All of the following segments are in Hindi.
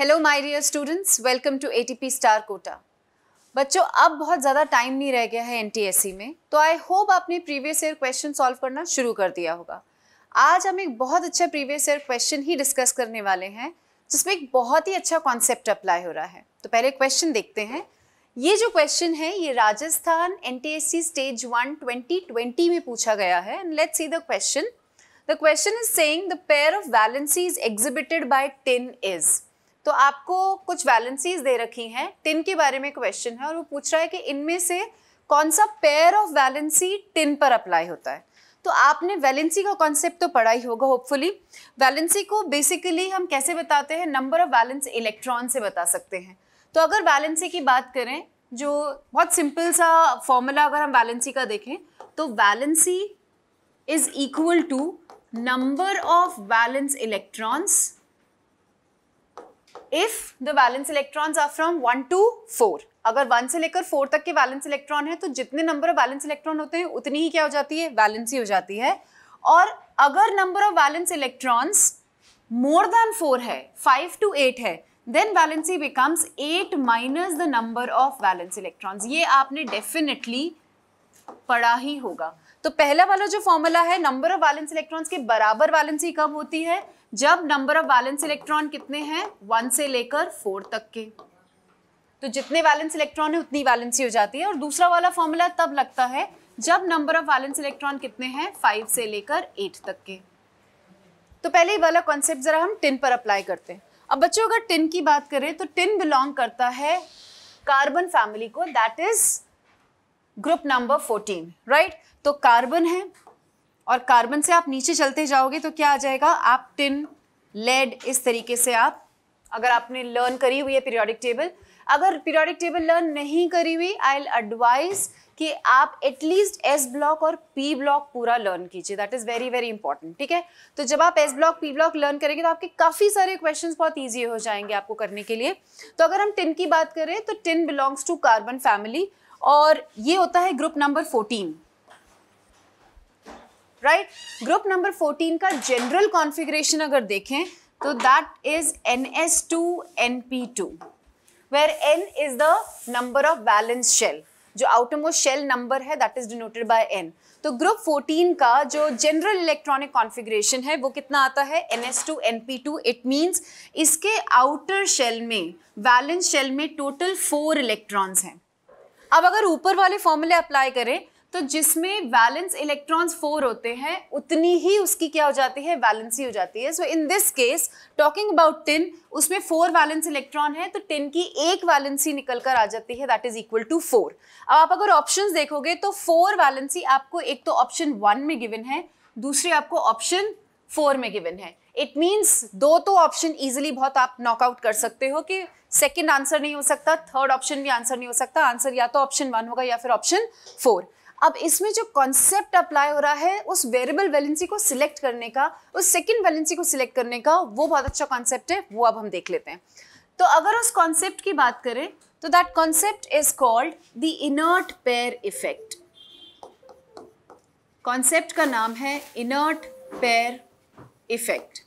Hello my dear students welcome to ATP star Kota बच्चों अब बहुत ज़्यादा टाइम नहीं रह गया है एनटीएससी में तो आई होप आपने प्रीवियस ईयर क्वेश्चन सॉल्व करना शुरू कर दिया होगा आज हम एक बहुत अच्छा प्रीवियस ईयर क्वेश्चन ही डिस्कस करने वाले हैं जिसमें एक बहुत ही अच्छा कॉन्सेप्ट अप्लाई हो रहा है तो पहले क्वेश्चन देखते हैं ये जो क्वेश्चन है ये Rajasthan N stage one twenty में पूछा गया है and let see the question the question is say the pair of valencies exhibited by tin is तो आपको कुछ वैलेंसीज दे रखी हैं टिन के बारे में क्वेश्चन है और वो पूछ रहा है कि इनमें से कौन सा पेयर ऑफ वैलेंसी टिन पर अप्लाई होता है तो आपने वैलेंसी का कॉन्सेप्ट तो पढ़ा ही होगा होपफुली वैलेंसी को बेसिकली हम कैसे बताते हैं नंबर ऑफ वैलेंस इलेक्ट्रॉन से बता सकते हैं तो अगर वैलेंसी की बात करें जो बहुत सिंपल सा फॉर्मूला अगर हम वैलेंसी का देखें तो valency is equal to number of valence electrons if the valence electrons are from one to four अगर वन से लेकर फोर तक के वैलेंस इलेक्ट्रॉन है तो जितने नंबर ऑफ वैलेंस इलेक्ट्रॉन होते हैं उतनी ही क्या हो जाती है वैलेंसी हो जाती है और अगर number of valence electrons more than four है फाइव टू एट है then valency becomes eight minus the number of valence electrons ये आपने डेफिनेटली पढ़ा ही होगा तो पहला वाला जो फॉर्मूला है नंबर ऑफ वैलेंस इलेक्ट्रॉन्स के बराबर वैलेंसी कब होती है जब नंबर ऑफ वैलेंस इलेक्ट्रॉन कितने हैं वन से लेकर फोर तक के तो जितने वैलेंस इलेक्ट्रॉन है उतनी वैलेंसी हो जाती है और दूसरा वाला फॉर्मूला तब लगता है जब नंबर ऑफ वैलेंस इलेक्ट्रॉन कितने हैं फाइव से लेकर एट तक के तो पहले ही वाला कॉन्सेप्ट जरा हम टिन पर अप्लाई करते हैं अब बच्चों अगर टिन की बात करें तो टिन बिलोंग करता है कार्बन फैमिली को that is group number fourteen right तो कार्बन है और कार्बन से आप नीचे चलते जाओगे तो क्या आ जाएगा आप टिन लेड इस तरीके से आप अगर आपने लर्न करी हुई है पीरियोडिक टेबल अगर पीरियोडिक टेबल लर्न नहीं करी हुई आई एडवाइज कि आप एटलीस्ट एस ब्लॉक और पी ब्लॉक पूरा लर्न कीजिए that is very very important ठीक है तो जब आप S block P block learn करेंगे तो आपके काफ़ी सारे क्वेश्चन बहुत ईजी हो जाएंगे आपको करने के लिए तो अगर हम टिन की बात करें तो tin belongs to carbon family और ये होता है group number fourteen right group number 14 का जनरल कॉन्फ़िगरेशन अगर देखें तो that is N S two N P two where N is the number of valence shell जो आउटरमोस्ट शेल नंबर है that is denoted by N तो ग्रुप 14 का जो जनरल इलेक्ट्रॉनिक कॉन्फ़िगरेशन है वो कितना आता है N S two N P two it means इसके आउटर शेल में वैलेंस शेल में टोटल फोर इलेक्ट्रॉन्स हैं अब अगर ऊपर वाले फॉर्मूले अप्लाई करें तो जिसमें वैलेंस इलेक्ट्रॉन्स फोर होते हैं उतनी ही उसकी क्या हो जाती है वैलेंसी हो जाती है so in this case talking about tin उसमें फोर वैलेंस इलेक्ट्रॉन है तो टिन की एक वैलेंसी निकल कर आ जाती है that is equal to four अब आप अगर ऑप्शन देखोगे तो फोर वैलेंसी आपको एक तो ऑप्शन वन में गिवन है दूसरी आपको ऑप्शन फोर में गिवन है इट मीन्स दो तो ऑप्शन इजिली बहुत आप नॉकआउट कर सकते हो कि सेकेंड आंसर नहीं हो सकता थर्ड ऑप्शन भी आंसर नहीं हो सकता आंसर या तो ऑप्शन वन होगा या फिर ऑप्शन फोर अब इसमें जो कॉन्सेप्ट अप्लाई हो रहा है उस वेरिएबल वैलेंसी को सिलेक्ट करने का उस सेकेंड वैलेंसी को सिलेक्ट करने का वो बहुत अच्छा कॉन्सेप्ट है वो अब हम देख लेते हैं तो अगर उस कॉन्सेप्ट की बात करें तो that concept is called the inert pair effect concept का नाम है inert pair effect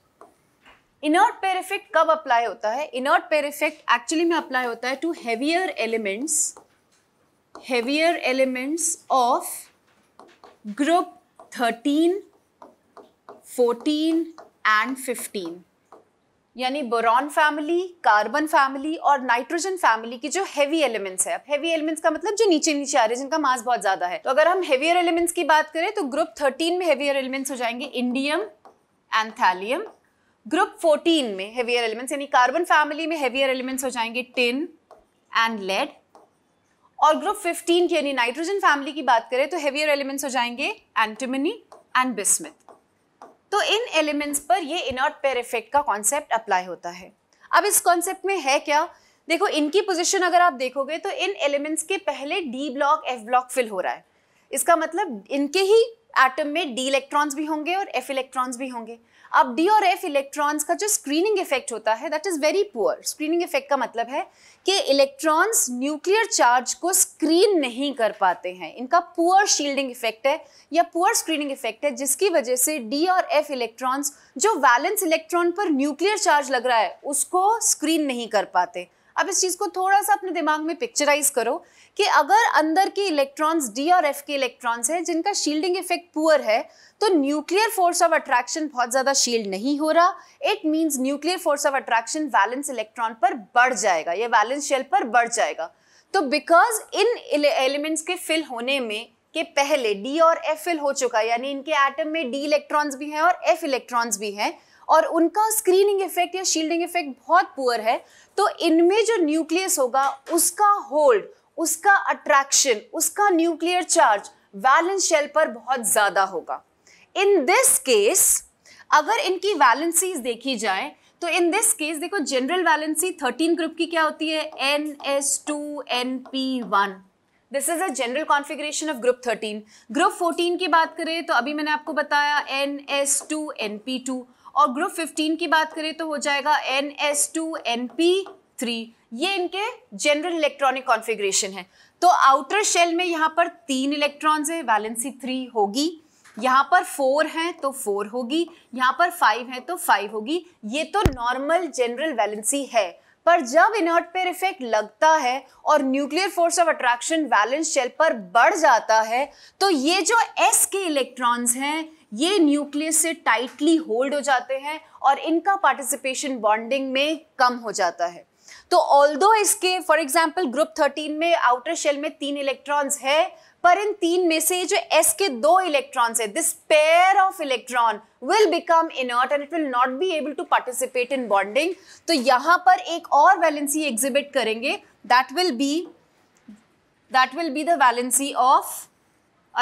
inert pair effect कब अप्लाई होता है इनर्ट पेयर इफेक्ट एक्चुअली में अप्लाई होता है to heavier elements heavier elements of group 13, 14 and 15 यानी बोरॉन फैमिली कार्बन फैमिली और नाइट्रोजन फैमिली की जो हैवी एलिमेंट्स है अब हैवी एलिमेंट्स का मतलब जो नीचे नीचे आ रहे हैं जिनका मास बहुत ज्यादा है तो अगर हम हेवियर एलिमेंट्स की बात करें तो ग्रुप 13 में हेवियर एलिमेंट्स हो जाएंगे इंडियम एंड थैलियम ग्रुप 14 में हेवियर एलिमेंट्स यानी कार्बन फैमिली में हेवियर एलिमेंट्स हो जाएंगे टिन एंड लेड और ग्रुप 15 की यानी नाइट्रोजन फैमिली की बात करें तो हेवियर एलिमेंट्स हो जाएंगे एंटीमनी एंड बिस्मिथ तो इन एलिमेंट्स पर ये इनर्ट पेर इफेक्ट का कॉन्सेप्ट अप्लाई होता है अब इस कॉन्सेप्ट में है क्या देखो इनकी पोजीशन अगर आप देखोगे तो इन एलिमेंट्स के पहले D block F block fill हो रहा है इसका मतलब इनके ही एटम में डी इलेक्ट्रॉन्स भी होंगे और एफ इलेक्ट्रॉन्स भी होंगे अब डी और एफ इलेक्ट्रॉन्स का जो स्क्रीनिंग इफेक्ट होता है that is very poor screening effect का मतलब है कि इलेक्ट्रॉन्स न्यूक्लियर चार्ज को स्क्रीन नहीं कर पाते हैं इनका पुअर शील्डिंग इफेक्ट है या पुअर स्क्रीनिंग इफेक्ट है जिसकी वजह से डी और एफ इलेक्ट्रॉन्स जो वैलेंस इलेक्ट्रॉन पर न्यूक्लियर चार्ज लग रहा है उसको स्क्रीन नहीं कर पाते अब इस चीज़ को थोड़ा सा अपने दिमाग में पिक्चराइज करो कि अगर अंदर की इलेक्ट्रॉन्स डी और एफ के इलेक्ट्रॉन्स हैं जिनका शील्डिंग इफेक्ट पुअर है तो न्यूक्लियर फोर्स ऑफ अट्रैक्शन बहुत ज़्यादा शील्ड नहीं हो रहा it means nuclear force of attraction valence electron पर बढ़ जाएगा या वैलेंस शेल पर बढ़ जाएगा तो बिकॉज इन एलिमेंट्स के फिल होने में के पहले डी और एफ फिल हो चुका है यानी इनके एटम में डी इलेक्ट्रॉन्स भी हैं और एफ इलेक्ट्रॉन्स भी हैं और उनका स्क्रीनिंग इफेक्ट या शील्डिंग इफेक्ट बहुत पुअर है तो इनमें जो न्यूक्लियस होगा उसका होल्ड उसका अट्रैक्शन उसका न्यूक्लियर चार्ज वैलेंस शेल पर बहुत ज्यादा होगा इन दिस केस अगर इनकी वैलेंसीज देखी जाए तो इन दिस केस देखो जनरल वैलेंसी 13 ग्रुप की क्या होती है N S two N P one this is a general configuration of group 13 group 14 की बात करें तो अभी मैंने आपको बताया N S two N P two और ग्रुप 15 की बात करें तो हो जाएगा N S two N P three ये इनके जनरल इलेक्ट्रॉनिक कॉन्फ़िगरेशन है तो आउटर शेल में यहाँ पर तीन इलेक्ट्रॉन्स है वैलेंसी थ्री होगी यहाँ पर फोर हैं तो फोर होगी यहाँ पर फाइव हैं तो फाइव होगी ये तो नॉर्मल जनरल वैलेंसी है पर जब इनर्ट पेयर इफेक्ट लगता है और nuclear force of attraction valence shell पर बढ़ जाता है तो ये जो एस के इलेक्ट्रॉन्स हैं ये न्यूक्लियस से टाइटली होल्ड हो जाते हैं और इनका पार्टिसिपेशन बॉन्डिंग में कम हो जाता है तो ऑल्दो इसके फॉर एग्जाम्पल ग्रुप थर्टीन में आउटर शेल में तीन इलेक्ट्रॉन्स है पर इन तीन में से जो एस के दो इलेक्ट्रॉन्स है this pair of electron will become inert and it will not be able to participate in bonding तो यहां पर एक और वैलेंसी एग्जिबिट करेंगे that will be that will be the valency of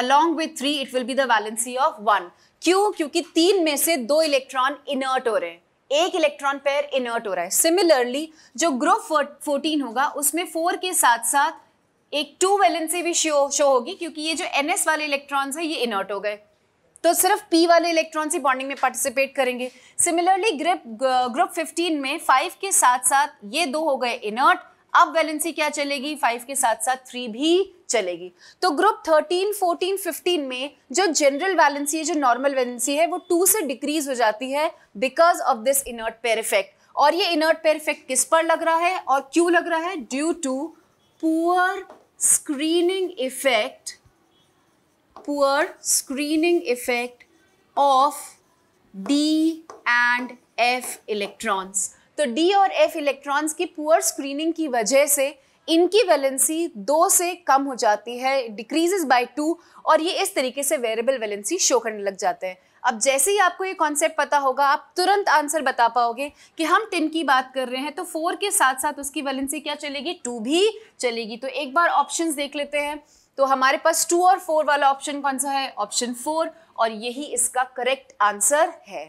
along with three it will be the valency of one क्यों क्योंकि तीन में से दो इलेक्ट्रॉन इनर्ट हो रहे हैं एक इलेक्ट्रॉन पेयर इनर्ट हो रहा है सिमिलरली जो ग्रुप फोर्टीन होगा उसमें फोर के साथ साथ एक टू वैलेंसी भी शो शो होगी क्योंकि ये जो एन वाले इलेक्ट्रॉन्स है ये इनर्ट हो गए तो सिर्फ पी वाले इलेक्ट्रॉन्स ही बॉन्डिंग में पार्टिसिपेट करेंगे सिमिलरली ग्रुप ग्रुप 15 में फाइव के साथ साथ ये दो हो गए इनर्ट अब वैलेंसी क्या चलेगी फाइव के साथ साथ थ्री भी चलेगी तो ग्रुप थर्टीन फोर्टीन फिफ्टीन में जो जनरल वैलेंसी है जो नॉर्मल वैलेंसी है वो टू से डिक्रीज हो जाती है because of this inert pair effect और ये इनर्ट पेयर इफेक्ट किस पर लग रहा है और क्यों लग रहा है due to poor screening effect poor screening effect of D and F electrons तो डी और एफ इलेक्ट्रॉन्स की पुअर स्क्रीनिंग की वजह से इनकी वैलेंसी दो से कम हो जाती है डिक्रीजेस बाय टू और ये इस तरीके से वेरिएबल वैलेंसी शो करने लग जाते हैं अब जैसे ही आपको ये कॉन्सेप्ट पता होगा आप तुरंत आंसर बता पाओगे कि हम टिन की बात कर रहे हैं तो फोर के साथ साथ उसकी वैलेंसी क्या चलेगी टू भी चलेगी तो एक बार ऑप्शंस देख लेते हैं तो हमारे पास टू और फोर वाला ऑप्शन कौन सा है ऑप्शन फोर और यही इसका करेक्ट आंसर है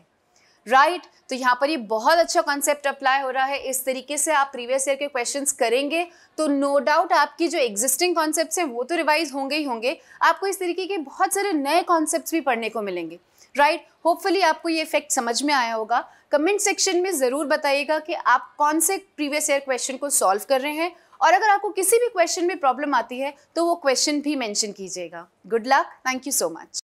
राइट right? तो यहाँ पर ये बहुत अच्छा कॉन्सेप्ट अप्लाई हो रहा है इस तरीके से आप प्रीवियस ईयर के क्वेश्चंस करेंगे तो नो no डाउट आपकी जो एग्जिस्टिंग कॉन्सेप्ट हैं वो तो रिवाइज होंगे ही होंगे आपको इस तरीके के बहुत सारे नए कॉन्सेप्ट भी पढ़ने को मिलेंगे राइट right? होपफुली आपको ये इफेक्ट समझ में आया होगा कमेंट सेक्शन में ज़रूर बताइएगा कि आप कौन से प्रीवियस ईयर क्वेश्चन को सॉल्व कर रहे हैं और अगर आपको किसी भी क्वेश्चन में प्रॉब्लम आती है तो वो क्वेश्चन भी मेंशन कीजिएगा good luck thank you so much